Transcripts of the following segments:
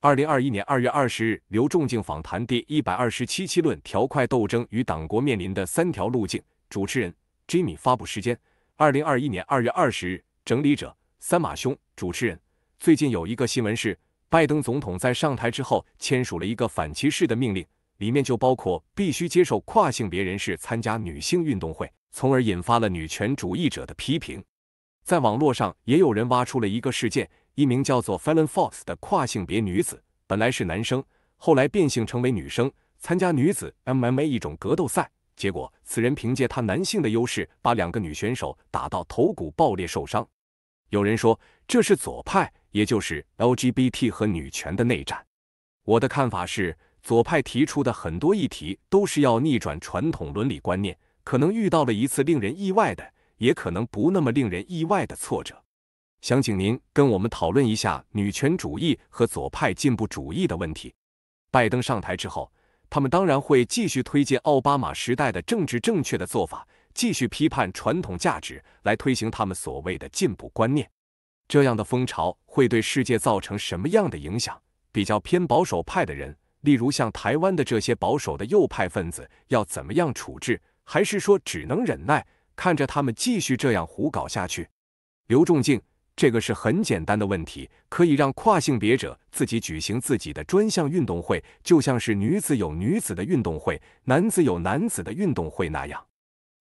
二零二一年二月二十日，刘仲敬访谈第一百二十七期，论条块斗争与党国面临的三条路径。主持人：Jimmy。发布时间：二零二一年二月二十日。整理者：三马兄。主持人：最近有一个新闻是，拜登总统在上台之后签署了一个反歧视的命令，里面就包括必须接受跨性别人士参加女性运动会，从而引发了女权主义者的批评。在网络上也有人挖出了一个事件。一名叫做 Fallon Fox 的跨性别女子，本来是男生，后来变性成为女生，参加女子 MMA 一种格斗赛。结果此人凭借他男性的优势，把两个女选手打到头骨爆裂受伤。有人说这是左派，也就是 LGBT 和女权的内战。我的看法是，左派提出的很多议题都是要逆转传统伦理观念，可能遇到了一次令人意外的，也可能不那么令人意外的挫折。想请您跟我们讨论一下女权主义和左派进步主义的问题。拜登上台之后，他们当然会继续推进奥巴马时代的政治正确的做法，继续批判传统价值，来推行他们所谓的进步观念。这样的风潮会对世界造成什么样的影响？比较偏保守派的人，例如像台湾的这些保守的右派分子，要怎么样处置？还是说只能忍耐，看着他们继续这样胡搞下去？刘仲敬。这个是很简单的问题，可以让跨性别者自己举行自己的专项运动会，就像是女子有女子的运动会，男子有男子的运动会那样。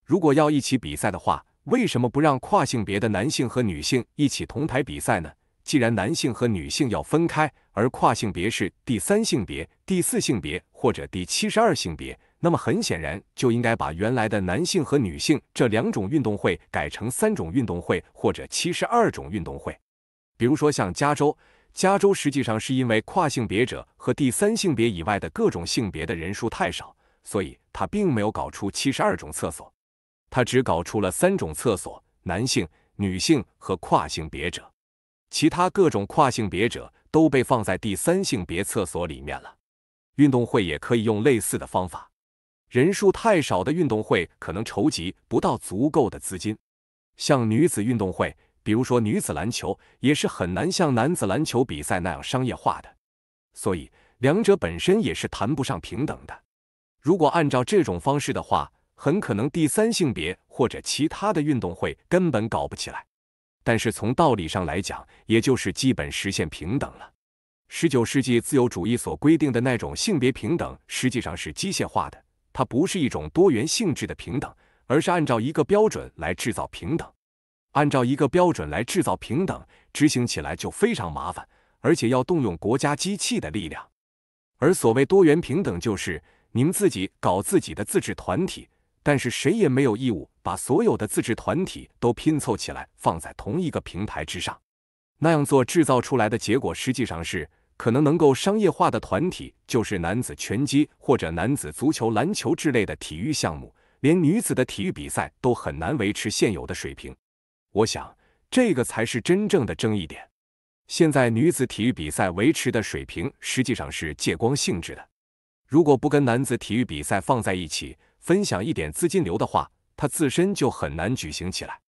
如果要一起比赛的话，为什么不让跨性别的男性和女性一起同台比赛呢？既然男性和女性要分开，而跨性别是第三性别、第四性别或者第七十二性别。那么很显然，就应该把原来的男性和女性这两种运动会改成三种运动会或者七十二种运动会。比如说像加州，加州实际上是因为跨性别者和第三性别以外的各种性别的人数太少，所以他并没有搞出七十二种厕所，他只搞出了三种厕所：男性、女性和跨性别者。其他各种跨性别者都被放在第三性别厕所里面了。运动会也可以用类似的方法。人数太少的运动会可能筹集不到足够的资金，像女子运动会，比如说女子篮球，也是很难像男子篮球比赛那样商业化的，所以两者本身也是谈不上平等的。如果按照这种方式的话，很可能第三性别或者其他的运动会根本搞不起来。但是从道理上来讲，也就是基本实现平等了。十九世纪自由主义所规定的那种性别平等，实际上是机械化的。它不是一种多元性质的平等，而是按照一个标准来制造平等。按照一个标准来制造平等，执行起来就非常麻烦，而且要动用国家机器的力量。而所谓多元平等，就是你们自己搞自己的自治团体，但是谁也没有义务把所有的自治团体都拼凑起来放在同一个平台之上。那样做制造出来的结果，实际上是。可能能够商业化的团体就是男子拳击或者男子足球、篮球之类的体育项目，连女子的体育比赛都很难维持现有的水平。我想，这个才是真正的争议点。现在女子体育比赛维持的水平实际上是借光性质的，如果不跟男子体育比赛放在一起分享一点资金流的话，它自身就很难举行起来。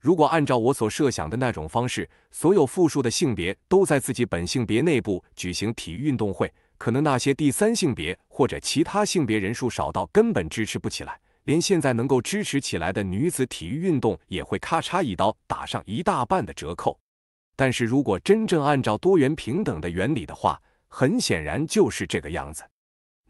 如果按照我所设想的那种方式，所有复数的性别都在自己本性别内部举行体育运动会，可能那些第三性别或者其他性别人数少到根本支持不起来，连现在能够支持起来的女子体育运动也会咔嚓一刀打上一大半的折扣。但是如果真正按照多元平等的原理的话，很显然就是这个样子。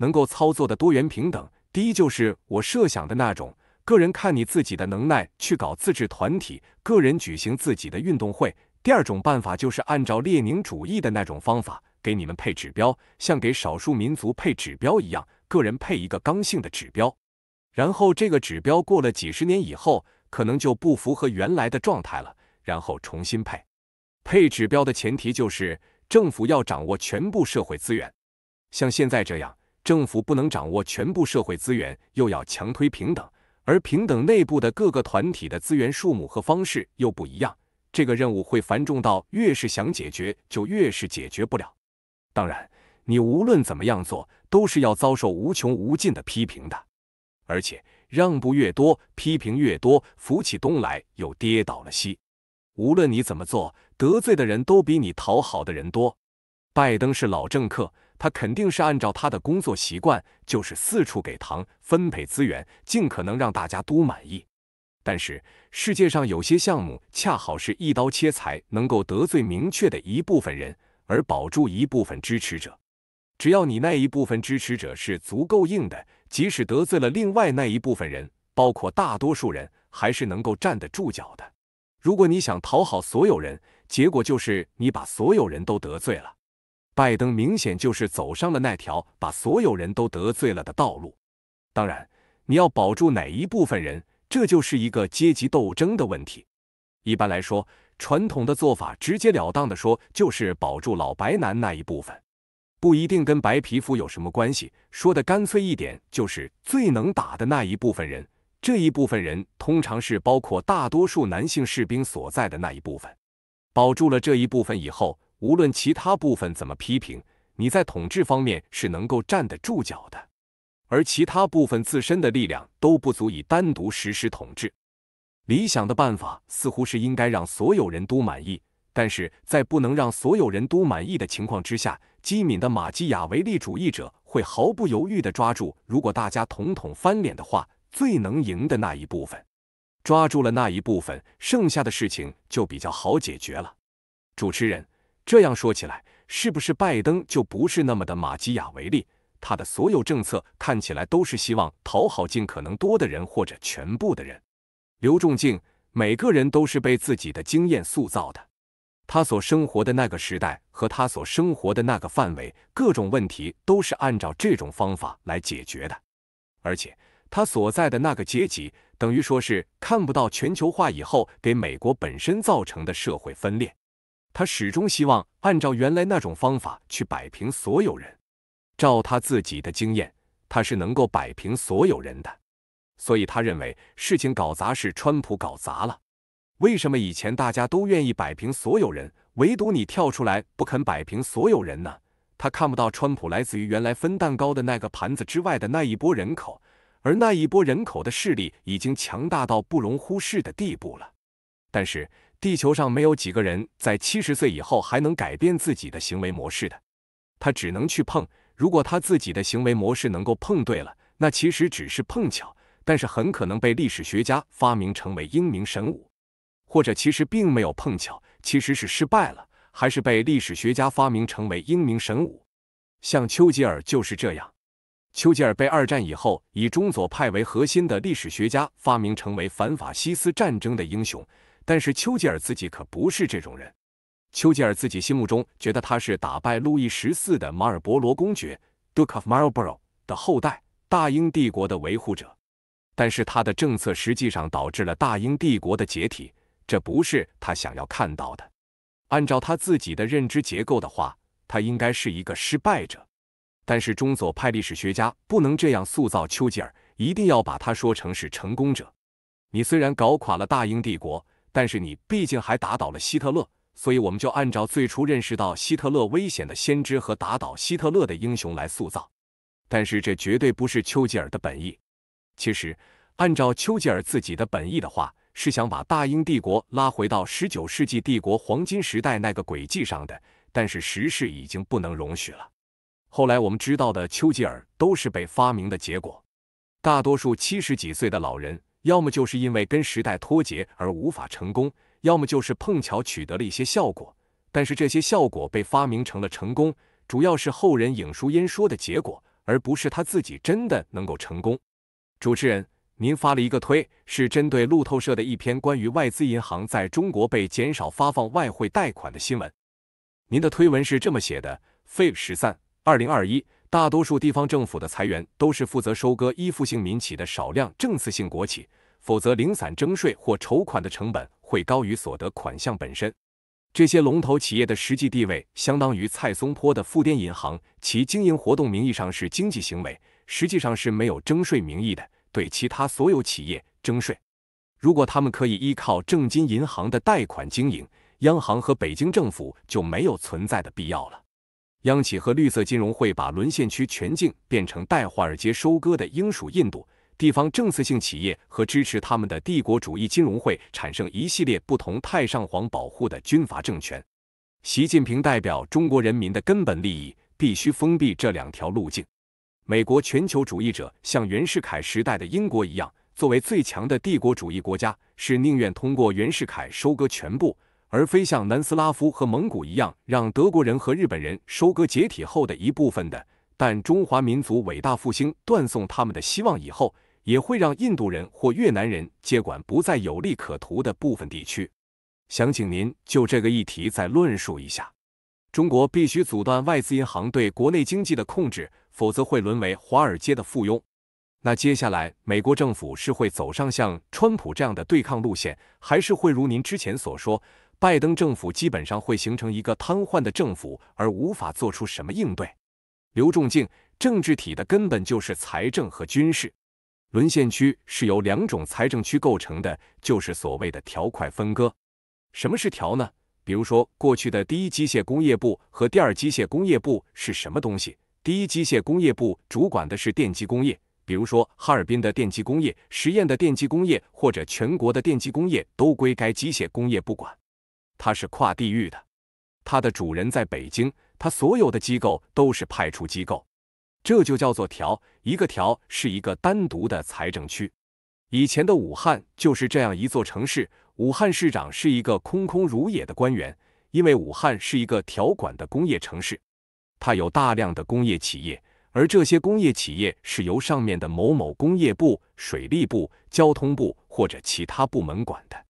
能够操作的多元平等，第一就是我设想的那种。个人看你自己的能耐去搞自治团体，个人举行自己的运动会。第二种办法就是按照列宁主义的那种方法，给你们配指标，像给少数民族配指标一样，个人配一个刚性的指标。然后这个指标过了几十年以后，可能就不符合原来的状态了，然后重新配。配指标的前提就是政府要掌握全部社会资源，像现在这样，政府不能掌握全部社会资源，又要强推平等。而平等内部的各个团体的资源数目和方式又不一样，这个任务会繁重到越是想解决就越是解决不了。当然，你无论怎么样做，都是要遭受无穷无尽的批评的。而且让步越多，批评越多，扶起东来又跌倒了西。无论你怎么做，得罪的人都比你讨好的人多。拜登是老政客。他肯定是按照他的工作习惯，就是四处给糖，分配资源，尽可能让大家都满意。但是世界上有些项目恰好是一刀切，才能够得罪明确的一部分人，而保住一部分支持者。只要你那一部分支持者是足够硬的，即使得罪了另外那一部分人，包括大多数人，还是能够站得住脚的。如果你想讨好所有人，结果就是你把所有人都得罪了。拜登明显就是走上了那条把所有人都得罪了的道路。当然，你要保住哪一部分人，这就是一个阶级斗争的问题。一般来说，传统的做法，直截了当的说，就是保住老白男那一部分，不一定跟白皮肤有什么关系。说的干脆一点，就是最能打的那一部分人。这一部分人通常是包括大多数男性士兵所在的那一部分。保住了这一部分以后。无论其他部分怎么批评，你在统治方面是能够站得住脚的，而其他部分自身的力量都不足以单独实施统治。理想的办法似乎是应该让所有人都满意，但是在不能让所有人都满意的情况之下，机敏的马基雅维利主义者会毫不犹豫地抓住如果大家统统翻脸的话最能赢的那一部分。抓住了那一部分，剩下的事情就比较好解决了。主持人。这样说起来，是不是拜登就不是那么的马基雅维利？他的所有政策看起来都是希望讨好尽可能多的人或者全部的人。刘仲敬，每个人都是被自己的经验塑造的，他所生活的那个时代和他所生活的那个范围，各种问题都是按照这种方法来解决的，而且他所在的那个阶级，等于说是看不到全球化以后给美国本身造成的社会分裂。他始终希望按照原来那种方法去摆平所有人，照他自己的经验，他是能够摆平所有人的，所以他认为事情搞砸是川普搞砸了。为什么以前大家都愿意摆平所有人，唯独你跳出来不肯摆平所有人呢？他看不到川普来自于原来分蛋糕的那个盘子之外的那一波人口，而那一波人口的势力已经强大到不容忽视的地步了。但是。地球上没有几个人在七十岁以后还能改变自己的行为模式的。他只能去碰。如果他自己的行为模式能够碰对了，那其实只是碰巧，但是很可能被历史学家发明成为英明神武。或者其实并没有碰巧，其实是失败了，还是被历史学家发明成为英明神武。像丘吉尔就是这样。丘吉尔被二战以后以中左派为核心的历史学家发明成为反法西斯战争的英雄。但是丘吉尔自己可不是这种人。丘吉尔自己心目中觉得他是打败路易十四的马尔伯罗公爵 （Duke of Marlborough） 的后代，大英帝国的维护者。但是他的政策实际上导致了大英帝国的解体，这不是他想要看到的。按照他自己的认知结构的话，他应该是一个失败者。但是中左派历史学家不能这样塑造丘吉尔，一定要把他说成是成功者。你虽然搞垮了大英帝国，但是你毕竟还打倒了希特勒，所以我们就按照最初认识到希特勒危险的先知和打倒希特勒的英雄来塑造。但是这绝对不是丘吉尔的本意。其实按照丘吉尔自己的本意的话，是想把大英帝国拉回到19世纪帝国黄金时代那个轨迹上的。但是时势已经不能容许了。后来我们知道的丘吉尔都是被发明的结果。大多数七十几岁的老人。要么就是因为跟时代脱节而无法成功，要么就是碰巧取得了一些效果，但是这些效果被发明成了成功，主要是后人影叔因说的结果，而不是他自己真的能够成功。主持人，您发了一个推，是针对路透社的一篇关于外资银行在中国被减少发放外汇贷款的新闻。您的推文是这么写的 f a v e 十三二零二一。大多数地方政府的裁员都是负责收割依附性民企的少量政策性国企，否则零散征税或筹款的成本会高于所得款项本身。这些龙头企业的实际地位相当于蔡松坡的富滇银行，其经营活动名义上是经济行为，实际上是没有征税名义的，对其他所有企业征税。如果他们可以依靠正金银行的贷款经营，央行和北京政府就没有存在的必要了。央企和绿色金融会把沦陷区全境变成待华尔街收割的英属印度，地方政策性企业和支持他们的帝国主义金融会产生一系列不同太上皇保护的军阀政权。习近平代表中国人民的根本利益，必须封闭这两条路径。美国全球主义者像袁世凯时代的英国一样，作为最强的帝国主义国家，是宁愿通过袁世凯收割全部。而非像南斯拉夫和蒙古一样，让德国人和日本人收割解体后的一部分的，但中华民族伟大复兴断送他们的希望以后，也会让印度人或越南人接管不再有利可图的部分地区。想请您就这个议题再论述一下。中国必须阻断外资银行对国内经济的控制，否则会沦为华尔街的附庸。那接下来，美国政府是会走上像川普这样的对抗路线，还是会如您之前所说？拜登政府基本上会形成一个瘫痪的政府，而无法做出什么应对。刘仲敬，政治体的根本就是财政和军事。沦陷区是由两种财政区构成的，就是所谓的条块分割。什么是条呢？比如说，过去的第一机械工业部和第二机械工业部是什么东西？第一机械工业部主管的是电机工业，比如说哈尔滨的电机工业、十堰的电机工业或者全国的电机工业都归该机械工业部管。它是跨地域的，它的主人在北京，它所有的机构都是派出机构，这就叫做条。一个条是一个单独的财政区。以前的武汉就是这样一座城市，武汉市长是一个空空如也的官员，因为武汉是一个条管的工业城市，它有大量的工业企业，而这些工业企业是由上面的某某工业部、水利部、交通部或者其他部门管的。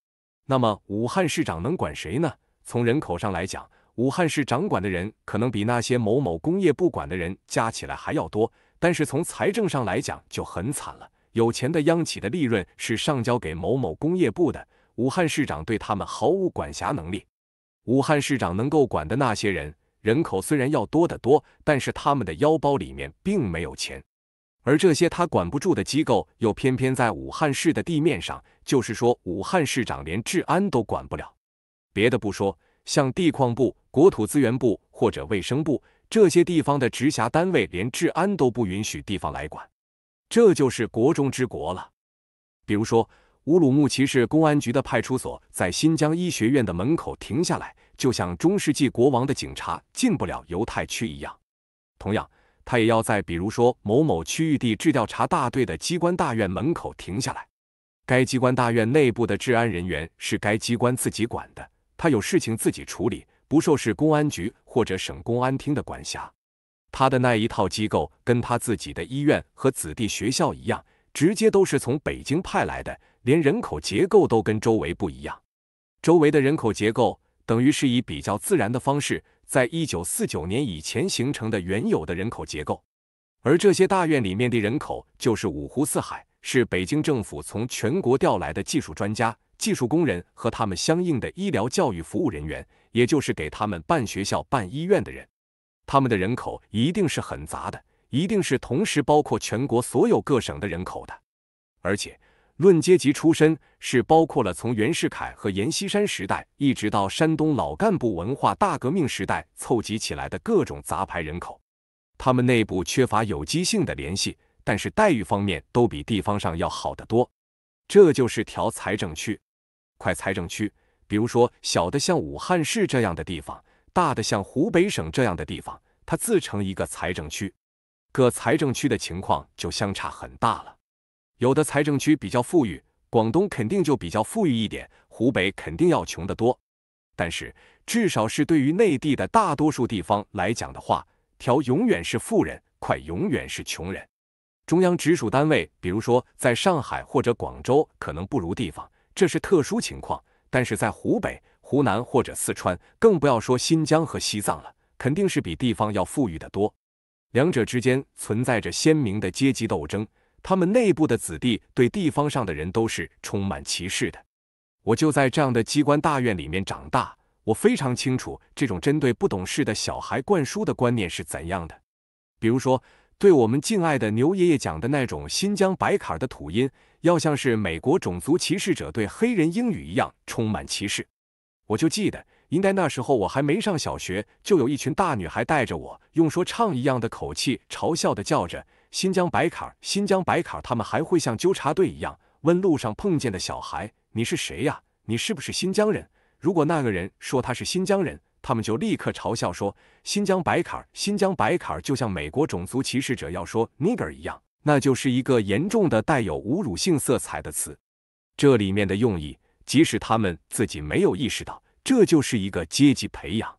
那么，武汉市长能管谁呢？从人口上来讲，武汉市长管的人可能比那些某某工业部管的人加起来还要多。但是从财政上来讲就很惨了，有钱的央企的利润是上交给某某工业部的，武汉市长对他们毫无管辖能力。武汉市长能够管的那些人，人口虽然要多得多，但是他们的腰包里面并没有钱。而这些他管不住的机构，又偏偏在武汉市的地面上，就是说，武汉市长连治安都管不了。别的不说，像地矿部、国土资源部或者卫生部这些地方的直辖单位，连治安都不允许地方来管，这就是国中之国了。比如说，乌鲁木齐市公安局的派出所，在新疆医学院的门口停下来，就像中世纪国王的警察进不了犹太区一样。同样。他也要在，比如说某某区域地质调查大队的机关大院门口停下来。该机关大院内部的治安人员是该机关自己管的，他有事情自己处理，不受市公安局或者省公安厅的管辖。他的那一套机构跟他自己的医院和子弟学校一样，直接都是从北京派来的，连人口结构都跟周围不一样。周围的人口结构等于是以比较自然的方式。在一九四九年以前形成的原有的人口结构，而这些大院里面的人口就是五湖四海，是北京政府从全国调来的技术专家、技术工人和他们相应的医疗、教育服务人员，也就是给他们办学校、办医院的人。他们的人口一定是很杂的，一定是同时包括全国所有各省的人口的，而且。论阶级出身，是包括了从袁世凯和阎锡山时代，一直到山东老干部文化大革命时代凑集起来的各种杂牌人口。他们内部缺乏有机性的联系，但是待遇方面都比地方上要好得多。这就是条财政区，块财政区。比如说，小的像武汉市这样的地方，大的像湖北省这样的地方，它自成一个财政区。各财政区的情况就相差很大了。有的财政区比较富裕，广东肯定就比较富裕一点，湖北肯定要穷得多。但是，至少是对于内地的大多数地方来讲的话，条永远是富人，块永远是穷人。中央直属单位，比如说在上海或者广州，可能不如地方，这是特殊情况。但是在湖北、湖南或者四川，更不要说新疆和西藏了，肯定是比地方要富裕的多。两者之间存在着鲜明的阶级斗争。他们内部的子弟对地方上的人都是充满歧视的。我就在这样的机关大院里面长大，我非常清楚这种针对不懂事的小孩灌输的观念是怎样的。比如说，对我们敬爱的牛爷爷讲的那种新疆白卡的土音，要像是美国种族歧视者对黑人英语一样充满歧视。我就记得，应该那时候我还没上小学，就有一群大女孩带着我，用说唱一样的口气嘲笑的叫着。新疆白坎新疆白坎他们还会像纠察队一样问路上碰见的小孩：“你是谁呀？你是不是新疆人？”如果那个人说他是新疆人，他们就立刻嘲笑说：“新疆白坎新疆白坎就像美国种族歧视者要说 ‘nigger’ 一样，那就是一个严重的带有侮辱性色彩的词。”这里面的用意，即使他们自己没有意识到，这就是一个阶级培养。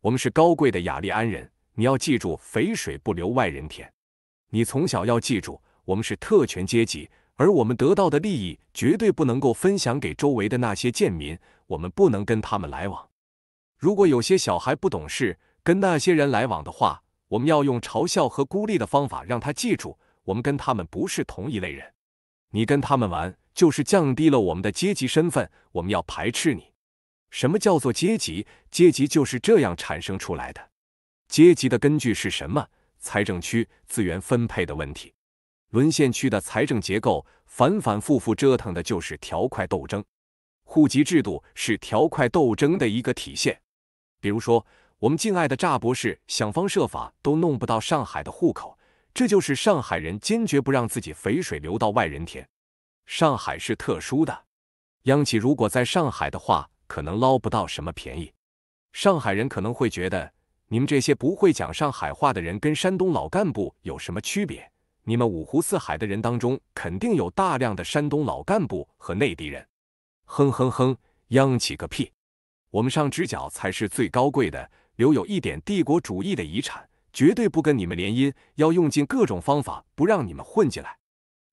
我们是高贵的雅利安人，你要记住，肥水不流外人田。你从小要记住，我们是特权阶级，而我们得到的利益绝对不能够分享给周围的那些贱民，我们不能跟他们来往。如果有些小孩不懂事，跟那些人来往的话，我们要用嘲笑和孤立的方法让他记住，我们跟他们不是同一类人。你跟他们玩，就是降低了我们的阶级身份，我们要排斥你。什么叫做阶级？阶级就是这样产生出来的。阶级的根据是什么？财政区资源分配的问题，沦陷区的财政结构反反复复折腾的，就是条块斗争。户籍制度是条块斗争的一个体现。比如说，我们敬爱的诈博士想方设法都弄不到上海的户口，这就是上海人坚决不让自己肥水流到外人田。上海是特殊的，央企如果在上海的话，可能捞不到什么便宜。上海人可能会觉得。你们这些不会讲上海话的人跟山东老干部有什么区别？你们五湖四海的人当中，肯定有大量的山东老干部和内地人。哼哼哼，央企个屁，我们上直脚才是最高贵的，留有一点帝国主义的遗产，绝对不跟你们联姻，要用尽各种方法不让你们混进来。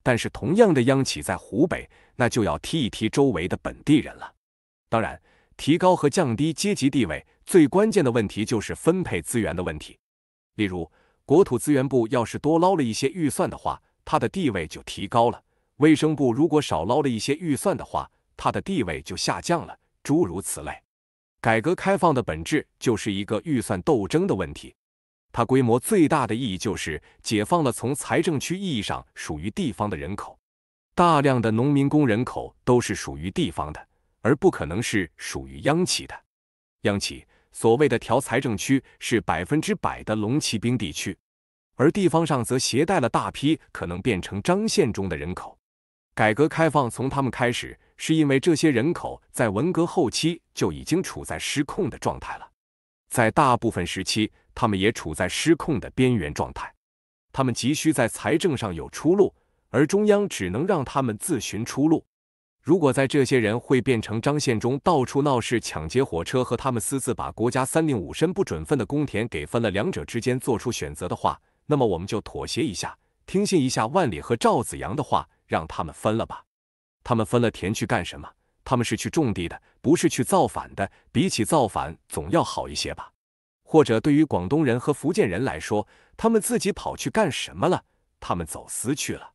但是同样的央企在湖北，那就要踢一踢周围的本地人了。当然。提高和降低阶级地位，最关键的问题就是分配资源的问题。例如，国土资源部要是多捞了一些预算的话，它的地位就提高了；卫生部如果少捞了一些预算的话，它的地位就下降了。诸如此类，改革开放的本质就是一个预算斗争的问题。它规模最大的意义就是解放了从财政区意义上属于地方的人口，大量的农民工人口都是属于地方的。而不可能是属于央企的。央企所谓的调财政区是百分之百的龙骑兵地区，而地方上则携带了大批可能变成张献忠的人口。改革开放从他们开始，是因为这些人口在文革后期就已经处在失控的状态了，在大部分时期，他们也处在失控的边缘状态。他们急需在财政上有出路，而中央只能让他们自寻出路。如果在这些人会变成张献忠到处闹事、抢劫火车和他们私自把国家三令五申不准分的公田给分了两者之间做出选择的话，那么我们就妥协一下，听信一下万里和赵子阳的话，让他们分了吧。他们分了田去干什么？他们是去种地的，不是去造反的。比起造反，总要好一些吧。或者对于广东人和福建人来说，他们自己跑去干什么了？他们走私去了。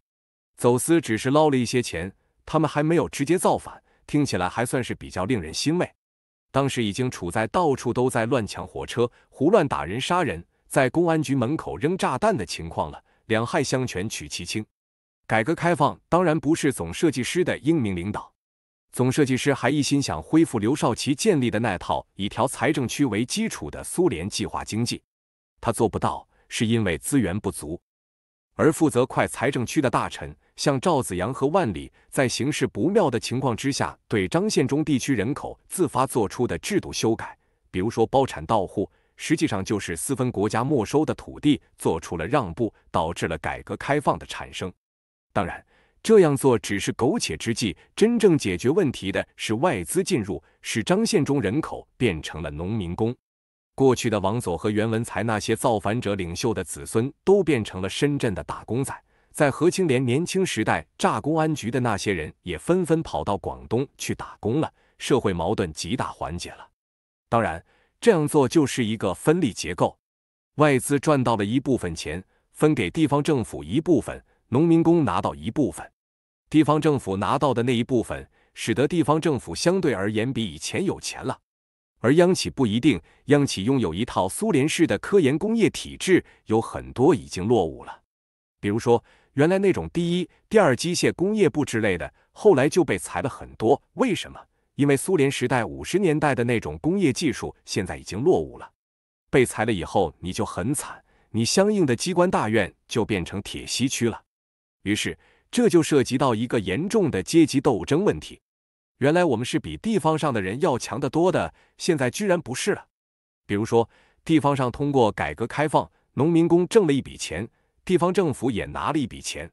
走私只是捞了一些钱。他们还没有直接造反，听起来还算是比较令人欣慰。当时已经处在到处都在乱抢火车、胡乱打人、杀人，在公安局门口扔炸弹的情况了。两害相权取其轻，改革开放当然不是总设计师的英明领导。总设计师还一心想恢复刘少奇建立的那套以调财政区为基础的苏联计划经济，他做不到是因为资源不足，而负责快财政区的大臣。像赵子阳和万里在形势不妙的情况之下，对张献忠地区人口自发做出的制度修改，比如说包产到户，实际上就是私分国家没收的土地做出了让步，导致了改革开放的产生。当然，这样做只是苟且之计，真正解决问题的是外资进入，使张献忠人口变成了农民工。过去的王佐和袁文才那些造反者领袖的子孙，都变成了深圳的打工仔。在何青莲年轻时代炸公安局的那些人，也纷纷跑到广东去打工了，社会矛盾极大缓解了。当然，这样做就是一个分利结构，外资赚到了一部分钱，分给地方政府一部分，农民工拿到一部分，地方政府拿到的那一部分，使得地方政府相对而言比以前有钱了。而央企不一定，央企拥有一套苏联式的科研工业体制，有很多已经落伍了，比如说。原来那种第一、第二机械工业部之类的，后来就被裁了很多。为什么？因为苏联时代五十年代的那种工业技术现在已经落伍了，被裁了以后你就很惨，你相应的机关大院就变成铁西区了。于是这就涉及到一个严重的阶级斗争问题。原来我们是比地方上的人要强得多的，现在居然不是了。比如说，地方上通过改革开放，农民工挣了一笔钱。地方政府也拿了一笔钱，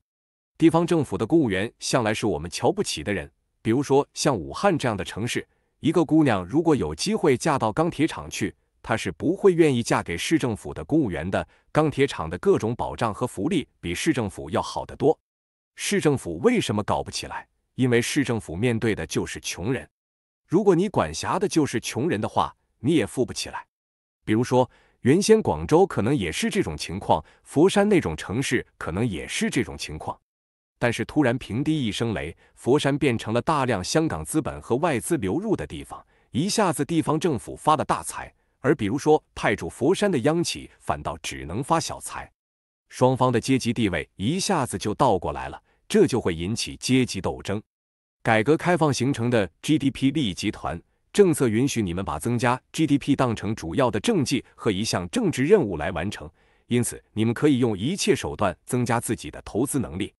地方政府的公务员向来是我们瞧不起的人。比如说，像武汉这样的城市，一个姑娘如果有机会嫁到钢铁厂去，她是不会愿意嫁给市政府的公务员的。钢铁厂的各种保障和福利比市政府要好得多。市政府为什么搞不起来？因为市政府面对的就是穷人。如果你管辖的就是穷人的话，你也富不起来。比如说。原先广州可能也是这种情况，佛山那种城市可能也是这种情况，但是突然平地一声雷，佛山变成了大量香港资本和外资流入的地方，一下子地方政府发了大财，而比如说派驻佛山的央企反倒只能发小财，双方的阶级地位一下子就倒过来了，这就会引起阶级斗争。改革开放形成的 GDP 利益集团。政策允许你们把增加 GDP 当成主要的政绩和一项政治任务来完成，因此你们可以用一切手段增加自己的投资能力。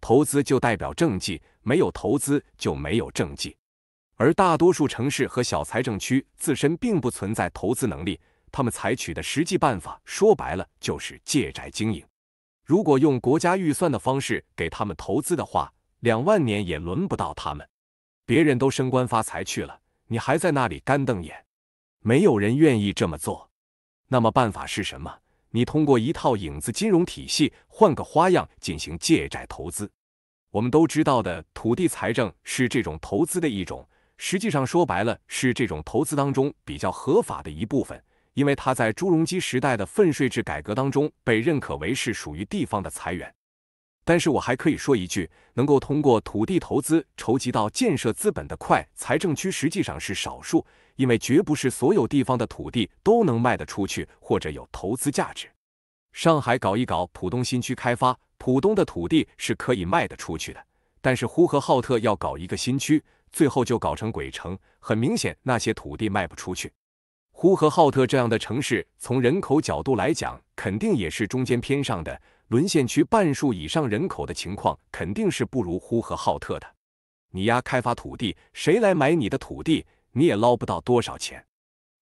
投资就代表政绩，没有投资就没有政绩。而大多数城市和小财政区自身并不存在投资能力，他们采取的实际办法说白了就是借债经营。如果用国家预算的方式给他们投资的话，两万年也轮不到他们，别人都升官发财去了。你还在那里干瞪眼，没有人愿意这么做。那么办法是什么？你通过一套影子金融体系，换个花样进行借债投资。我们都知道的土地财政是这种投资的一种，实际上说白了是这种投资当中比较合法的一部分，因为它在朱镕基时代的分税制改革当中被认可为是属于地方的财源。但是我还可以说一句，能够通过土地投资筹集到建设资本的快财政区实际上是少数，因为绝不是所有地方的土地都能卖得出去或者有投资价值。上海搞一搞浦东新区开发，浦东的土地是可以卖得出去的；但是呼和浩特要搞一个新区，最后就搞成鬼城。很明显，那些土地卖不出去。呼和浩特这样的城市，从人口角度来讲，肯定也是中间偏上的。沦陷区半数以上人口的情况肯定是不如呼和浩特的。你丫开发土地，谁来买你的土地？你也捞不到多少钱。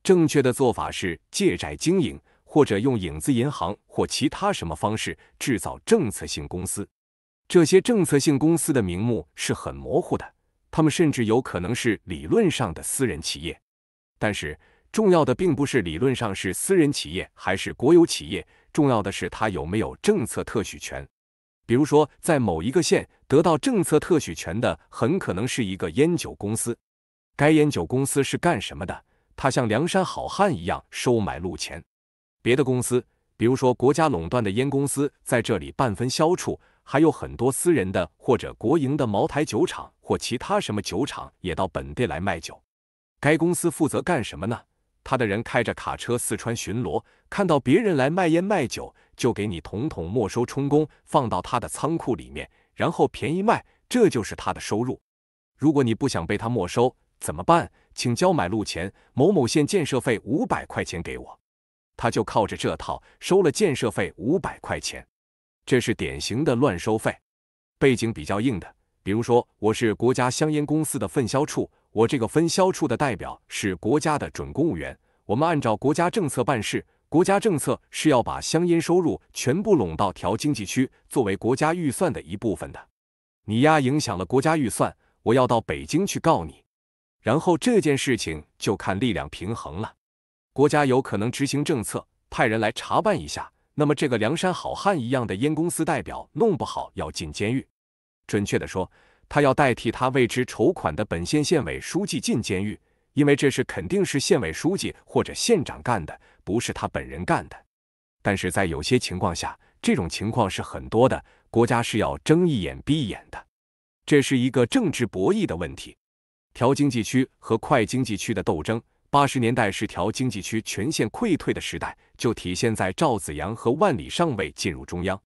正确的做法是借债经营，或者用影子银行或其他什么方式制造政策性公司。这些政策性公司的名目是很模糊的，他们甚至有可能是理论上的私人企业。但是重要的并不是理论上是私人企业还是国有企业。重要的是，它有没有政策特许权？比如说，在某一个县得到政策特许权的，很可能是一个烟酒公司。该烟酒公司是干什么的？它像梁山好汉一样收买路钱。别的公司，比如说国家垄断的烟公司，在这里半分销处，还有很多私人的或者国营的茅台酒厂或其他什么酒厂也到本地来卖酒。该公司负责干什么呢？他的人开着卡车四川巡逻，看到别人来卖烟卖酒，就给你统统没收充公，放到他的仓库里面，然后便宜卖，这就是他的收入。如果你不想被他没收，怎么办？请交买路钱，某某县建设费五百块钱给我。他就靠着这套收了建设费五百块钱，这是典型的乱收费，背景比较硬的。比如说，我是国家香烟公司的分销处。我这个分销处的代表是国家的准公务员，我们按照国家政策办事。国家政策是要把香烟收入全部拢到调经济区，作为国家预算的一部分的。你呀，影响了国家预算，我要到北京去告你。然后这件事情就看力量平衡了。国家有可能执行政策，派人来查办一下。那么这个梁山好汉一样的烟公司代表，弄不好要进监狱。准确的说。他要代替他为之筹款的本县县委书记进监狱，因为这事肯定是县委书记或者县长干的，不是他本人干的。但是在有些情况下，这种情况是很多的，国家是要睁一眼闭一眼的。这是一个政治博弈的问题。调经济区和快经济区的斗争，八十年代是调经济区全线溃退的时代，就体现在赵子阳和万里上未进入中央。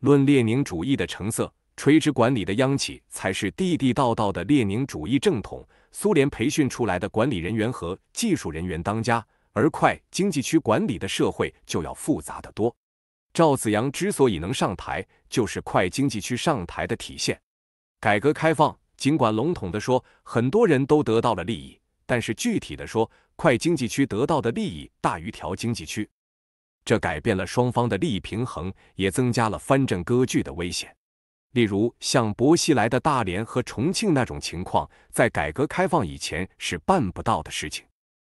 论列宁主义的成色。垂直管理的央企才是地地道道的列宁主义正统，苏联培训出来的管理人员和技术人员当家，而快经济区管理的社会就要复杂的多。赵子阳之所以能上台，就是快经济区上台的体现。改革开放尽管笼统的说很多人都得到了利益，但是具体的说，快经济区得到的利益大于条经济区，这改变了双方的利益平衡，也增加了藩镇割据的危险。例如像薄熙来的大连和重庆那种情况，在改革开放以前是办不到的事情，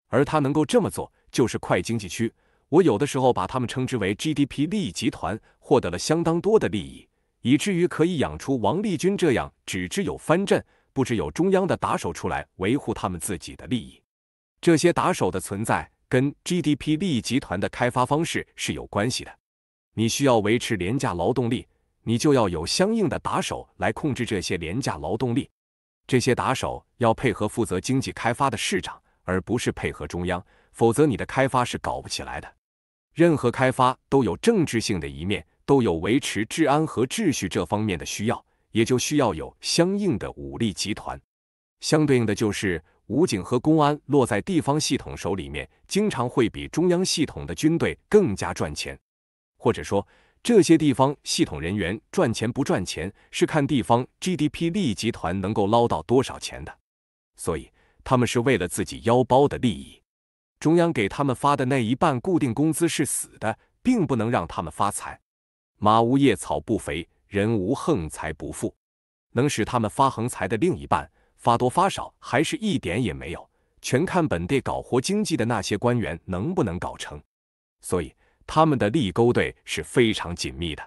而他能够这么做，就是快经济区。我有的时候把他们称之为 GDP 利益集团，获得了相当多的利益，以至于可以养出王立军这样只知有藩镇不知有中央的打手出来维护他们自己的利益。这些打手的存在跟 GDP 利益集团的开发方式是有关系的。你需要维持廉价劳动力。你就要有相应的打手来控制这些廉价劳动力，这些打手要配合负责经济开发的市长，而不是配合中央，否则你的开发是搞不起来的。任何开发都有政治性的一面，都有维持治安和秩序这方面的需要，也就需要有相应的武力集团。相对应的就是武警和公安落在地方系统手里面，经常会比中央系统的军队更加赚钱，或者说。这些地方系统人员赚钱不赚钱，是看地方 GDP 利益集团能够捞到多少钱的，所以他们是为了自己腰包的利益。中央给他们发的那一半固定工资是死的，并不能让他们发财。马无夜草不肥，人无横财不富。能使他们发横财的另一半，发多发少还是一点也没有，全看本地搞活经济的那些官员能不能搞成。所以。他们的利益勾兑是非常紧密的。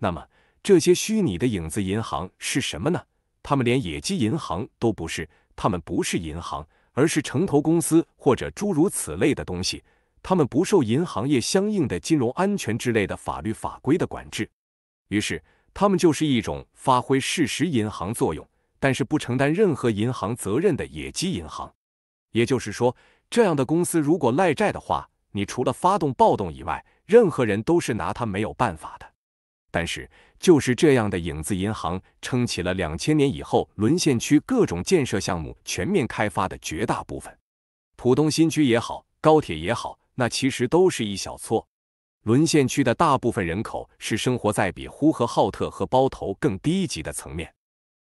那么，这些虚拟的影子银行是什么呢？他们连野鸡银行都不是，他们不是银行，而是城投公司或者诸如此类的东西。他们不受银行业相应的金融安全之类的法律法规的管制，于是他们就是一种发挥事实银行作用，但是不承担任何银行责任的野鸡银行。也就是说，这样的公司如果赖债的话。你除了发动暴动以外，任何人都是拿他没有办法的。但是，就是这样的影子银行撑起了两千年以后沦陷区各种建设项目全面开发的绝大部分。浦东新区也好，高铁也好，那其实都是一小撮。沦陷区的大部分人口是生活在比呼和浩特和包头更低级的层面。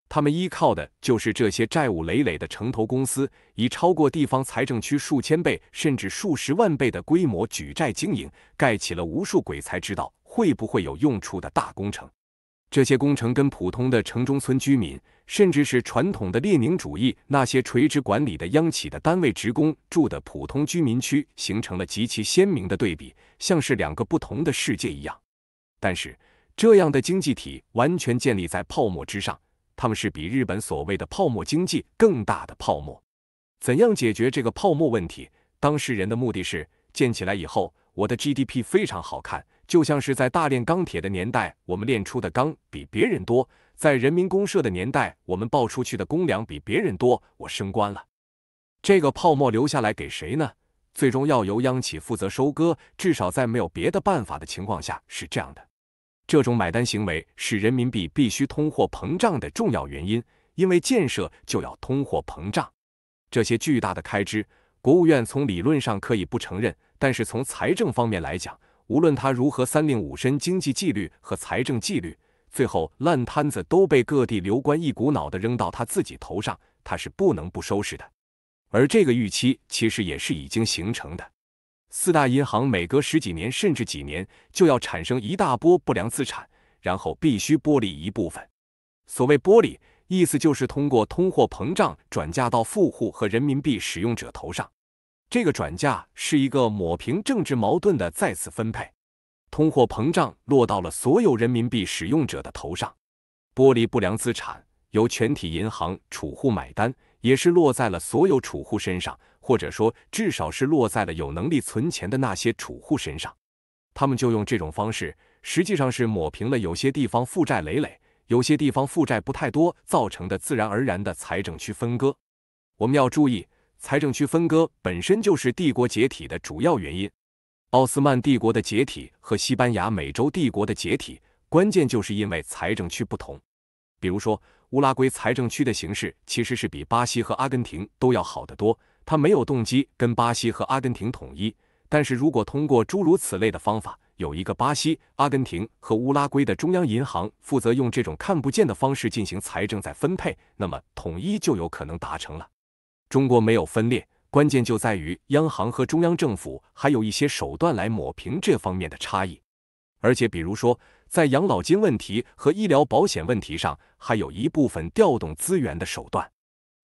他们依靠的就是这些债务累累的城投公司，以超过地方财政区数千倍甚至数十万倍的规模举债经营，盖起了无数鬼才知道会不会有用处的大工程。这些工程跟普通的城中村居民，甚至是传统的列宁主义那些垂直管理的央企的单位职工住的普通居民区，形成了极其鲜明的对比，像是两个不同的世界一样。但是，这样的经济体完全建立在泡沫之上。他们是比日本所谓的泡沫经济更大的泡沫。怎样解决这个泡沫问题？当事人的目的是建起来以后，我的 GDP 非常好看，就像是在大炼钢铁的年代，我们炼出的钢比别人多；在人民公社的年代，我们报出去的公粮比别人多，我升官了。这个泡沫留下来给谁呢？最终要由央企负责收割，至少在没有别的办法的情况下是这样的。这种买单行为是人民币必须通货膨胀的重要原因，因为建设就要通货膨胀。这些巨大的开支，国务院从理论上可以不承认，但是从财政方面来讲，无论他如何三令五申经济纪律和财政纪律，最后烂摊子都被各地留官一股脑的扔到他自己头上，他是不能不收拾的。而这个预期其实也是已经形成的。四大银行每隔十几年甚至几年就要产生一大波不良资产，然后必须剥离一部分。所谓剥离，意思就是通过通货膨胀转嫁到富户和人民币使用者头上。这个转嫁是一个抹平政治矛盾的再次分配。通货膨胀落到了所有人民币使用者的头上，剥离不良资产由全体银行储户买单，也是落在了所有储户身上。或者说，至少是落在了有能力存钱的那些储户身上，他们就用这种方式，实际上是抹平了有些地方负债累累，有些地方负债不太多造成的自然而然的财政区分割。我们要注意，财政区分割本身就是帝国解体的主要原因。奥斯曼帝国的解体和西班牙美洲帝国的解体，关键就是因为财政区不同。比如说，乌拉圭财政区的形势其实是比巴西和阿根廷都要好得多。他没有动机跟巴西和阿根廷统一，但是如果通过诸如此类的方法，有一个巴西、阿根廷和乌拉圭的中央银行负责用这种看不见的方式进行财政再分配，那么统一就有可能达成了。中国没有分裂，关键就在于央行和中央政府还有一些手段来抹平这方面的差异，而且比如说在养老金问题和医疗保险问题上，还有一部分调动资源的手段。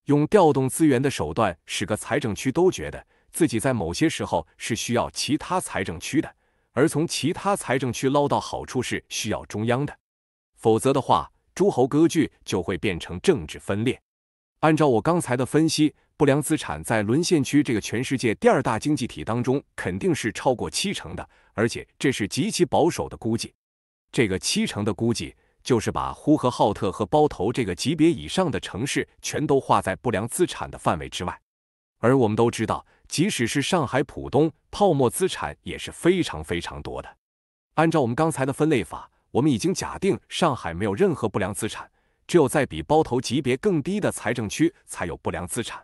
用调动资源的手段，使个财政区都觉得自己在某些时候是需要其他财政区的，而从其他财政区捞到好处是需要中央的。否则的话，诸侯割据就会变成政治分裂。按照我刚才的分析，不良资产在沦陷区这个全世界第二大经济体当中肯定是超过七成的，而且这是极其保守的估计。这个七成的估计。就是把呼和浩特和包头这个级别以上的城市全都划在不良资产的范围之外，而我们都知道，即使是上海浦东，泡沫资产也是非常非常多的。按照我们刚才的分类法，我们已经假定上海没有任何不良资产，只有在比包头级别更低的财政区才有不良资产。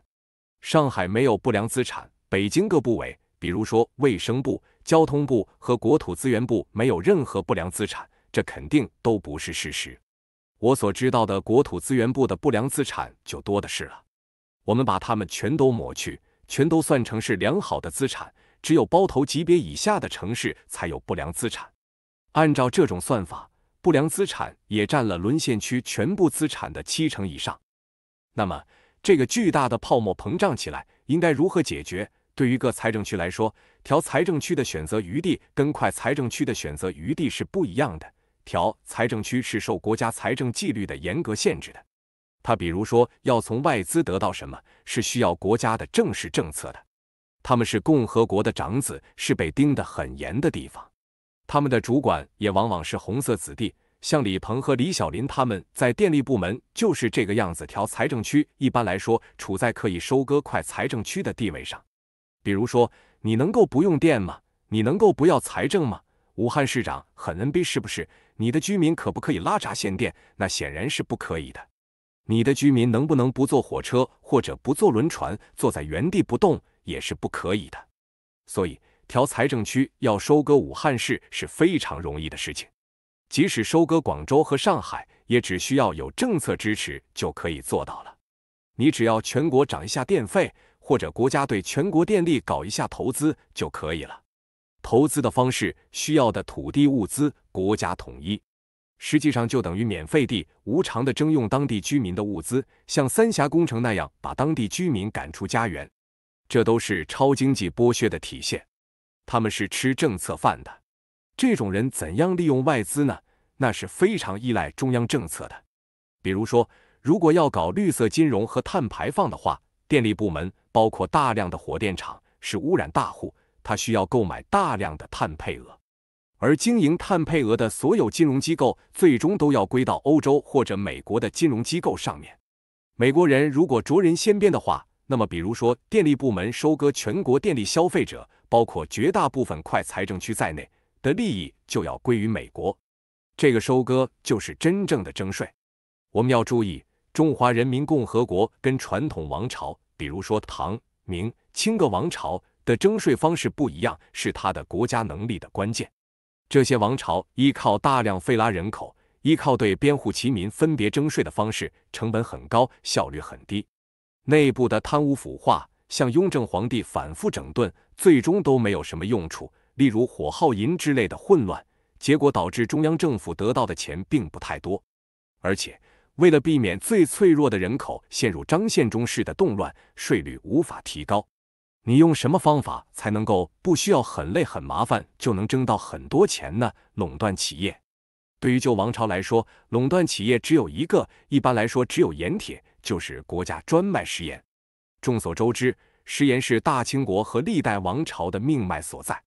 上海没有不良资产，北京各部委，比如说卫生部、交通部和国土资源部，没有任何不良资产。这肯定都不是事实。我所知道的国土资源部的不良资产就多的是了。我们把它们全都抹去，全都算成是良好的资产。只有包头级别以下的城市才有不良资产。按照这种算法，不良资产也占了沦陷区全部资产的七成以上。那么，这个巨大的泡沫膨胀起来，应该如何解决？对于各财政区来说，调财政区的选择余地跟快财政区的选择余地是不一样的。条财政区是受国家财政纪律的严格限制的，他比如说要从外资得到什么，是需要国家的正式政策的。他们是共和国的长子，是被盯得很严的地方，他们的主管也往往是红色子弟，像李鹏和李小林，他们在电力部门就是这个样子。调财政区一般来说处在可以收割快财政区的地位上，比如说你能够不用电吗？你能够不要财政吗？武汉市长很 NB，是不是？你的居民可不可以拉闸限电？那显然是不可以的。你的居民能不能不坐火车或者不坐轮船，坐在原地不动也是不可以的。所以调财政区要收割武汉市是非常容易的事情，即使收割广州和上海，也只需要有政策支持就可以做到了。你只要全国涨一下电费，或者国家对全国电力搞一下投资就可以了。投资的方式需要的土地物资，国家统一，实际上就等于免费地无偿的征用当地居民的物资，像三峡工程那样把当地居民赶出家园，这都是超经济剥削的体现。他们是吃政策饭的，这种人怎样利用外资呢？那是非常依赖中央政策的。比如说，如果要搞绿色金融和碳排放的话，电力部门包括大量的火电厂是污染大户。他需要购买大量的碳配额，而经营碳配额的所有金融机构，最终都要归到欧洲或者美国的金融机构上面。美国人如果卓人先编的话，那么比如说电力部门收割全国电力消费者，包括绝大部分快财政区在内的利益，就要归于美国。这个收割就是真正的征税。我们要注意，中华人民共和国跟传统王朝，比如说唐、明、清各王朝。的征税方式不一样，是他的国家能力的关键。这些王朝依靠大量费拉人口，依靠对边户齐民分别征税的方式，成本很高，效率很低。内部的贪污腐化，像雍正皇帝反复整顿，最终都没有什么用处。例如火耗银之类的混乱，结果导致中央政府得到的钱并不太多。而且，为了避免最脆弱的人口陷入张献忠式的动乱，税率无法提高。你用什么方法才能够不需要很累很麻烦就能挣到很多钱呢？垄断企业对于旧王朝来说，垄断企业只有一个，一般来说只有盐铁，就是国家专卖食盐。众所周知，食盐是大清国和历代王朝的命脉所在。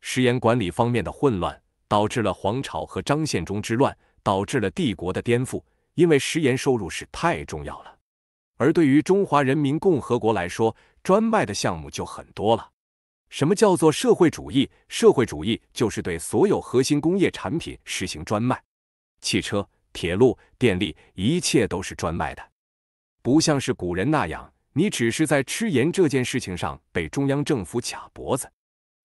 食盐管理方面的混乱，导致了皇朝和张献忠之乱，导致了帝国的颠覆，因为食盐收入是太重要了。而对于中华人民共和国来说，专卖的项目就很多了。什么叫做社会主义？社会主义就是对所有核心工业产品实行专卖，汽车、铁路、电力，一切都是专卖的。不像是古人那样，你只是在吃盐这件事情上被中央政府卡脖子。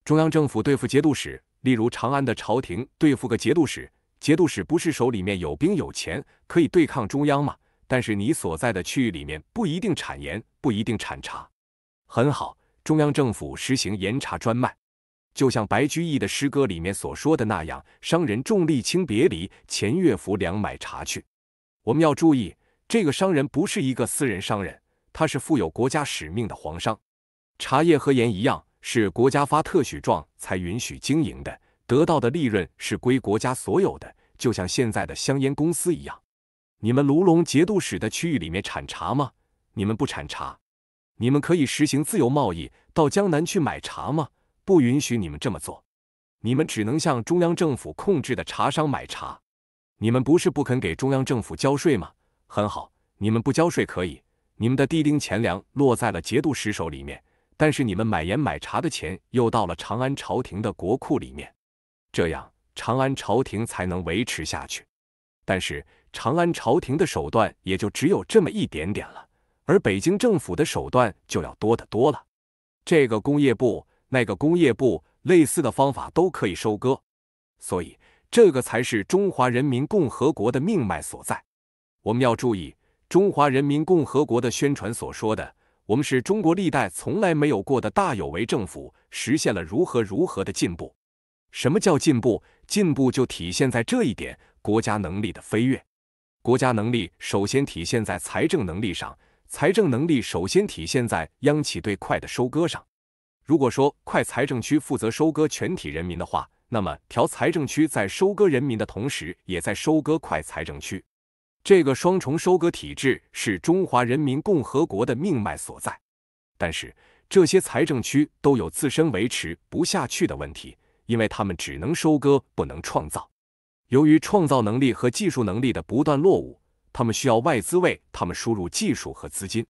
中央政府对付节度使，例如长安的朝廷对付个节度使，节度使不是手里面有兵有钱可以对抗中央吗？但是你所在的区域里面不一定产盐，不一定产茶。很好，中央政府实行严查专卖，就像白居易的诗歌里面所说的那样：“商人重利轻别离，前月浮梁买茶去。”我们要注意，这个商人不是一个私人商人，他是负有国家使命的皇商。茶叶和盐一样，是国家发特许状才允许经营的，得到的利润是归国家所有的，就像现在的香烟公司一样。你们卢龙节度使的区域里面产茶吗？你们不产茶。你们可以实行自由贸易，到江南去买茶吗？不允许你们这么做，你们只能向中央政府控制的茶商买茶。你们不是不肯给中央政府交税吗？很好，你们不交税可以，你们的地丁钱粮落在了节度使手里面，但是你们买盐买茶的钱又到了长安朝廷的国库里面，这样长安朝廷才能维持下去。但是长安朝廷的手段也就只有这么一点点了。而北京政府的手段就要多得多了，这个工业部、那个工业部，类似的方法都可以收割，所以这个才是中华人民共和国的命脉所在。我们要注意中华人民共和国的宣传所说的，我们是中国历代从来没有过的大有为政府，实现了如何如何的进步。什么叫进步？进步就体现在这一点，国家能力的飞跃。国家能力首先体现在财政能力上。财政能力首先体现在央企对快的收割上。如果说快财政区负责收割全体人民的话，那么调财政区在收割人民的同时，也在收割快财政区。这个双重收割体制是中华人民共和国的命脉所在。但是这些财政区都有自身维持不下去的问题，因为他们只能收割不能创造。由于创造能力和技术能力的不断落伍。他们需要外资为他们输入技术和资金，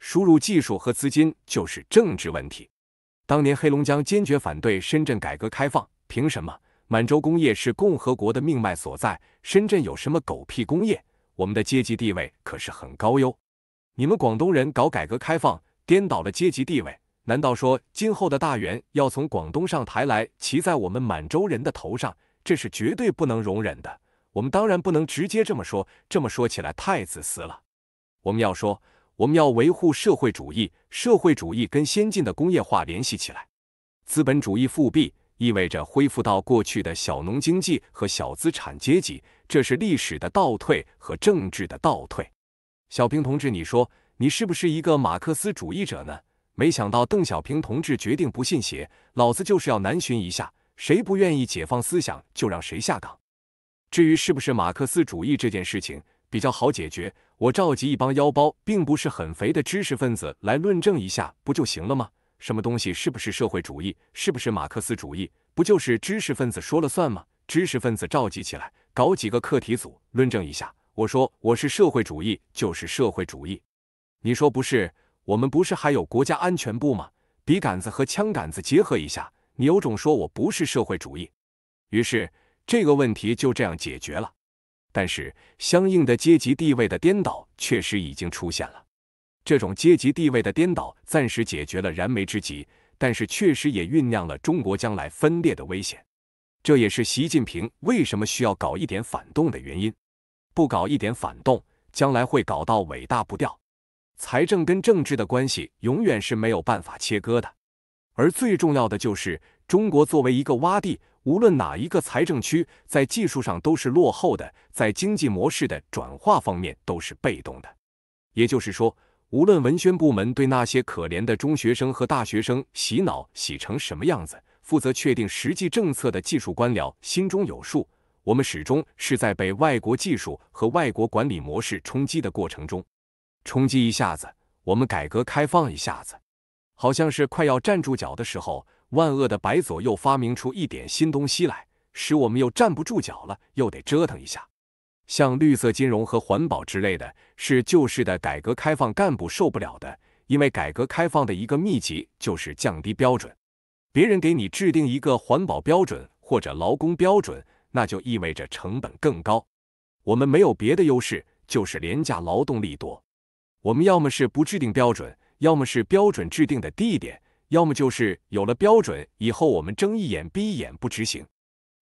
输入技术和资金就是政治问题。当年黑龙江坚决反对深圳改革开放，凭什么？满洲工业是共和国的命脉所在，深圳有什么狗屁工业？我们的阶级地位可是很高哟。你们广东人搞改革开放，颠倒了阶级地位，难道说今后的大员要从广东上台来骑在我们满洲人的头上？这是绝对不能容忍的。我们当然不能直接这么说，这么说起来太自私了。我们要说，我们要维护社会主义，社会主义跟先进的工业化联系起来。资本主义复辟意味着恢复到过去的小农经济和小资产阶级，这是历史的倒退和政治的倒退。小平同志，你说你是不是一个马克思主义者呢？没想到邓小平同志决定不信邪，老子就是要南巡一下，谁不愿意解放思想就让谁下岗。至于是不是马克思主义这件事情比较好解决，我召集一帮腰包并不是很肥的知识分子来论证一下不就行了吗？什么东西是不是社会主义，是不是马克思主义，不就是知识分子说了算吗？知识分子召集起来，搞几个课题组论证一下。我说我是社会主义就是社会主义，你说不是？我们不是还有国家安全部吗？笔杆子和枪杆子结合一下，你有种说我不是社会主义？于是。这个问题就这样解决了，但是相应的阶级地位的颠倒确实已经出现了。这种阶级地位的颠倒暂时解决了燃眉之急，但是确实也酝酿了中国将来分裂的危险。这也是习近平为什么需要搞一点反动的原因。不搞一点反动，将来会搞到尾大不掉。财政跟政治的关系永远是没有办法切割的。而最重要的就是，中国作为一个洼地。无论哪一个财政区，在技术上都是落后的，在经济模式的转化方面都是被动的。也就是说，无论文宣部门对那些可怜的中学生和大学生洗脑洗成什么样子，负责确定实际政策的技术官僚心中有数。我们始终是在被外国技术和外国管理模式冲击的过程中，冲击一下子，我们改革开放一下子，好像是快要站住脚的时候。万恶的白左又发明出一点新东西来，使我们又站不住脚了，又得折腾一下。像绿色金融和环保之类的，是旧式的改革开放干部受不了的，因为改革开放的一个秘籍就是降低标准。别人给你制定一个环保标准或者劳工标准，那就意味着成本更高。我们没有别的优势，就是廉价劳动力多。我们要么是不制定标准，要么是标准制定的低一点。要么就是有了标准以后，我们睁一眼闭一眼不执行，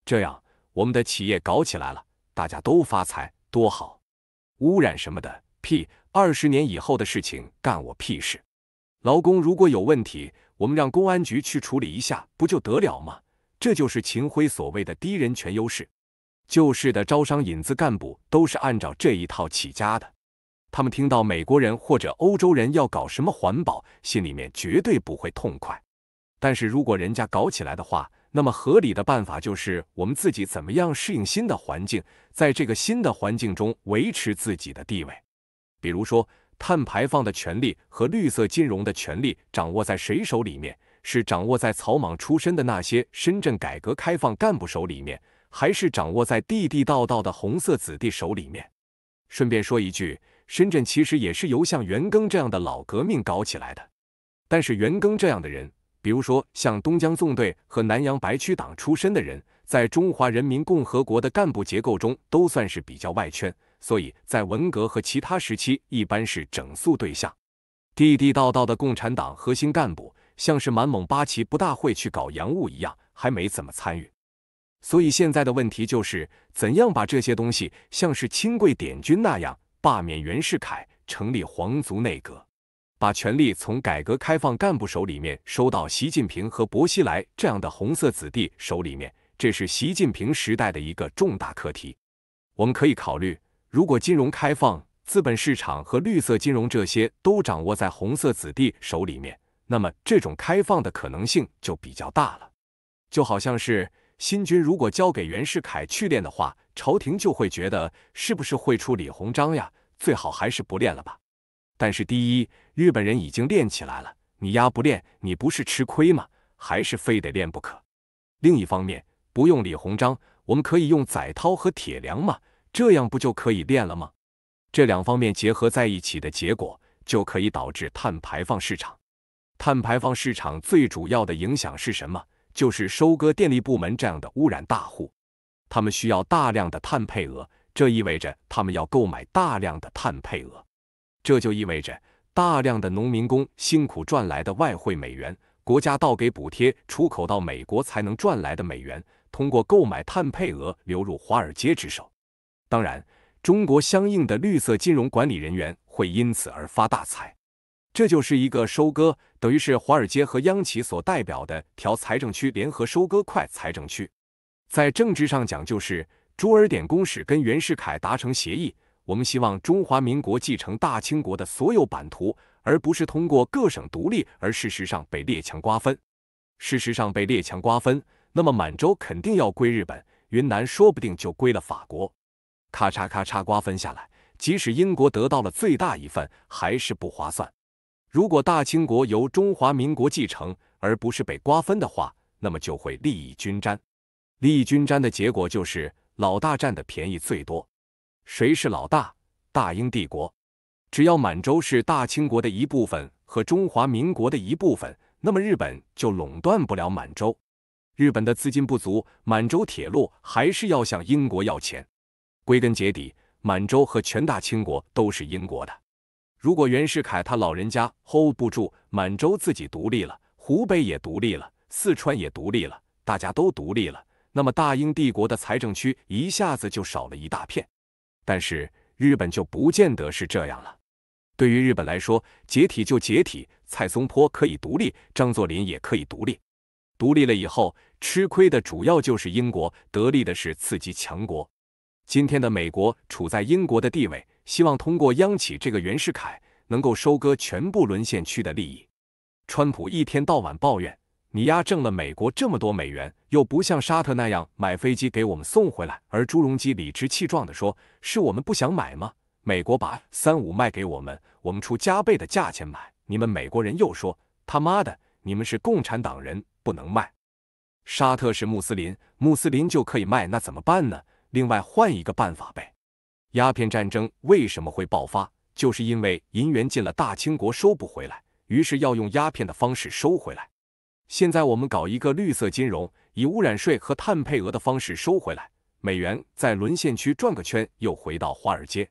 这样我们的企业搞起来了，大家都发财，多好！污染什么的，屁，二十年以后的事情，干我屁事！劳工如果有问题，我们让公安局去处理一下，不就得了吗？这就是秦辉所谓的低人权优势。旧式的招商引资干部都是按照这一套起家的。他们听到美国人或者欧洲人要搞什么环保，心里面绝对不会痛快。但是如果人家搞起来的话，那么合理的办法就是我们自己怎么样适应新的环境，在这个新的环境中维持自己的地位。比如说，碳排放的权利和绿色金融的权利掌握在谁手里面？是掌握在草莽出身的那些深圳改革开放干部手里面，还是掌握在地地道道的红色子弟手里面？顺便说一句。深圳其实也是由像袁庚这样的老革命搞起来的，但是袁庚这样的人，比如说像东江纵队和南洋白区党出身的人，在中华人民共和国的干部结构中都算是比较外圈，所以在文革和其他时期一般是整肃对象。地地道道的共产党核心干部，像是满蒙八旗不大会去搞洋务一样，还没怎么参与。所以现在的问题就是，怎样把这些东西，像是亲贵典军那样。罢免袁世凯，成立皇族内阁，把权力从改革开放干部手里面收到习近平和薄熙来这样的红色子弟手里面，这是习近平时代的一个重大课题。我们可以考虑，如果金融开放、资本市场和绿色金融这些都掌握在红色子弟手里面，那么这种开放的可能性就比较大了。就好像是新军如果交给袁世凯去练的话，朝廷就会觉得是不是会出李鸿章呀？最好还是不练了吧。但是第一，日本人已经练起来了，你压不练，你不是吃亏吗？还是非得练不可。另一方面，不用李鸿章，我们可以用载涛和铁良嘛，这样不就可以练了吗？这两方面结合在一起的结果，就可以导致碳排放市场。碳排放市场最主要的影响是什么？就是收割电力部门这样的污染大户，他们需要大量的碳配额。这意味着他们要购买大量的碳配额，这就意味着大量的农民工辛苦赚来的外汇美元，国家倒给补贴出口到美国才能赚来的美元，通过购买碳配额流入华尔街之手。当然，中国相应的绿色金融管理人员会因此而发大财，这就是一个收割，等于是华尔街和央企所代表的调财政区联合收割快财政区，在政治上讲就是。朱尔典公使跟袁世凯达成协议，我们希望中华民国继承大清国的所有版图，而不是通过各省独立而事实上被列强瓜分。事实上被列强瓜分，那么满洲肯定要归日本，云南说不定就归了法国。咔嚓咔嚓瓜分下来，即使英国得到了最大一份，还是不划算。如果大清国由中华民国继承，而不是被瓜分的话，那么就会利益均沾。利益均沾的结果就是。老大占的便宜最多，谁是老大？大英帝国。只要满洲是大清国的一部分和中华民国的一部分，那么日本就垄断不了满洲。日本的资金不足，满洲铁路还是要向英国要钱。归根结底，满洲和全大清国都是英国的。如果袁世凯他老人家 hold 不住，满洲自己独立了，湖北也独立了，四川也独立了，大家都独立了。那么大英帝国的财政区一下子就少了一大片，但是日本就不见得是这样了。对于日本来说，解体就解体，蔡松坡可以独立，张作霖也可以独立。独立了以后，吃亏的主要就是英国，得利的是刺激强国。今天的美国处在英国的地位，希望通过央企这个袁世凯能够收割全部沦陷区的利益。川普一天到晚抱怨。你丫挣了美国这么多美元，又不像沙特那样买飞机给我们送回来，而朱镕基理直气壮地说：“是我们不想买吗？美国把三五卖给我们，我们出加倍的价钱买。你们美国人又说他妈的，你们是共产党人不能卖，沙特是穆斯林，穆斯林就可以卖，那怎么办呢？另外换一个办法呗。鸦片战争为什么会爆发？就是因为银元进了大清国收不回来，于是要用鸦片的方式收回来。”现在我们搞一个绿色金融，以污染税和碳配额的方式收回来。美元在沦陷区转个圈，又回到华尔街，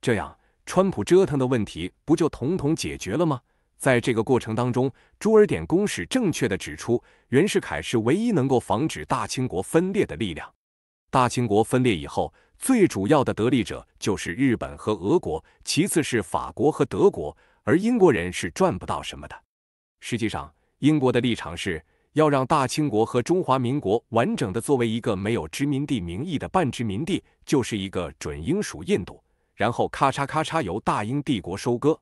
这样川普折腾的问题不就统统解决了吗？在这个过程当中，朱尔典公使正确的指出，袁世凯是唯一能够防止大清国分裂的力量。大清国分裂以后，最主要的得利者就是日本和俄国，其次是法国和德国，而英国人是赚不到什么的。实际上。英国的立场是要让大清国和中华民国完整的作为一个没有殖民地名义的半殖民地，就是一个准英属印度，然后咔嚓咔嚓由大英帝国收割。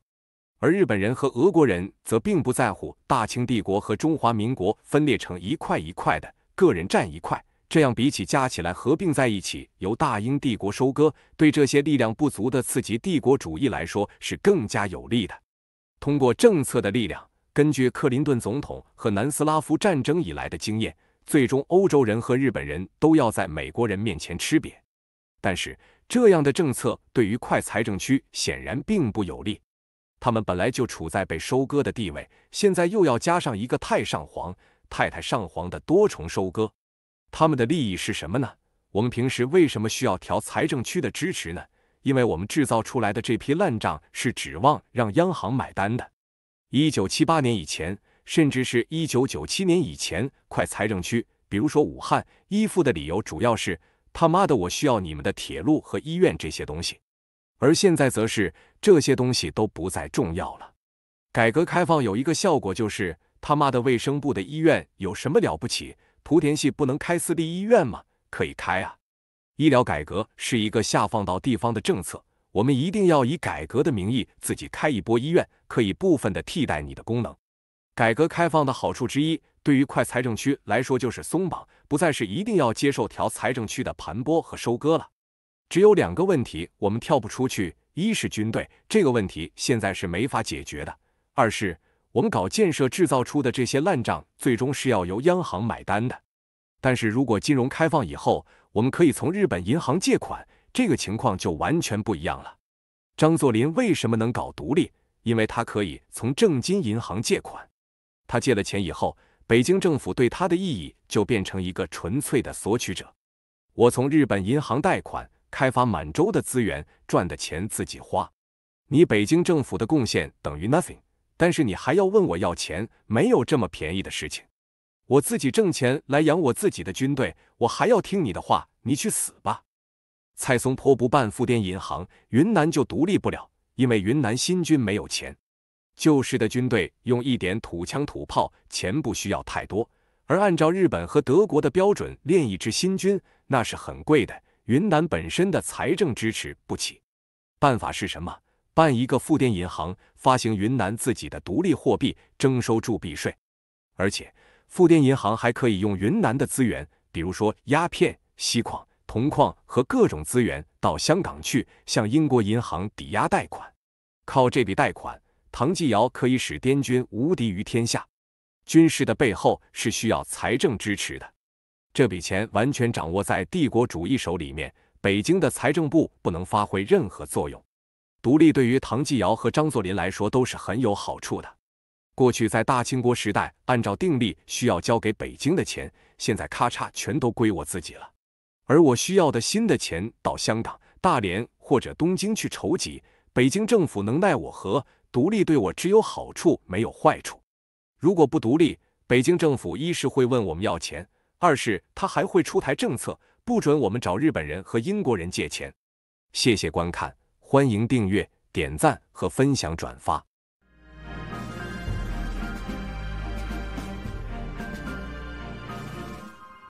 而日本人和俄国人则并不在乎大清帝国和中华民国分裂成一块一块的，个人占一块，这样比起加起来合并在一起由大英帝国收割，对这些力量不足的次级帝国主义来说是更加有利的。通过政策的力量。根据克林顿总统和南斯拉夫战争以来的经验，最终欧洲人和日本人都要在美国人面前吃瘪。但是，这样的政策对于快财政区显然并不有利。他们本来就处在被收割的地位，现在又要加上一个太上皇、太太上皇的多重收割。他们的利益是什么呢？我们平时为什么需要调财政区的支持呢？因为我们制造出来的这批烂账是指望让央行买单的。一九七八年以前，甚至是一九九七年以前，快财政区，比如说武汉，依附的理由主要是他妈的我需要你们的铁路和医院这些东西。而现在则是这些东西都不再重要了。改革开放有一个效果就是他妈的卫生部的医院有什么了不起？莆田系不能开私立医院吗？可以开啊！医疗改革是一个下放到地方的政策。我们一定要以改革的名义自己开一波医院，可以部分的替代你的功能。改革开放的好处之一，对于快财政区来说就是松绑，不再是一定要接受调财政区的盘剥和收割了。只有两个问题我们跳不出去，一是军队这个问题现在是没法解决的；二是我们搞建设制造出的这些烂账，最终是要由央行买单的。但是如果金融开放以后，我们可以从日本银行借款。这个情况就完全不一样了。张作霖为什么能搞独立？因为他可以从正金银行借款。他借了钱以后，北京政府对他的意义就变成一个纯粹的索取者。我从日本银行贷款开发满洲的资源，赚的钱自己花。你北京政府的贡献等于 nothing，但是你还要问我要钱？没有这么便宜的事情。我自己挣钱来养我自己的军队，我还要听你的话？你去死吧！蔡松坡不办富滇银行，云南就独立不了，因为云南新军没有钱。旧式的军队用一点土枪土炮，钱不需要太多；而按照日本和德国的标准练一支新军，那是很贵的。云南本身的财政支持不起。办法是什么？办一个富滇银行，发行云南自己的独立货币，征收铸币税，而且富滇银行还可以用云南的资源，比如说鸦片、锡矿。铜矿和各种资源到香港去，向英国银行抵押贷款。靠这笔贷款，唐继尧可以使滇军无敌于天下。军事的背后是需要财政支持的。这笔钱完全掌握在帝国主义手里面，北京的财政部不能发挥任何作用。独立对于唐继尧和张作霖来说都是很有好处的。过去在大清国时代，按照定例需要交给北京的钱，现在咔嚓全都归我自己了。而我需要的新的钱，到香港、大连或者东京去筹集。北京政府能奈我何？独立对我只有好处，没有坏处。如果不独立，北京政府一是会问我们要钱，二是他还会出台政策，不准我们找日本人和英国人借钱。谢谢观看，欢迎订阅、点赞和分享转发。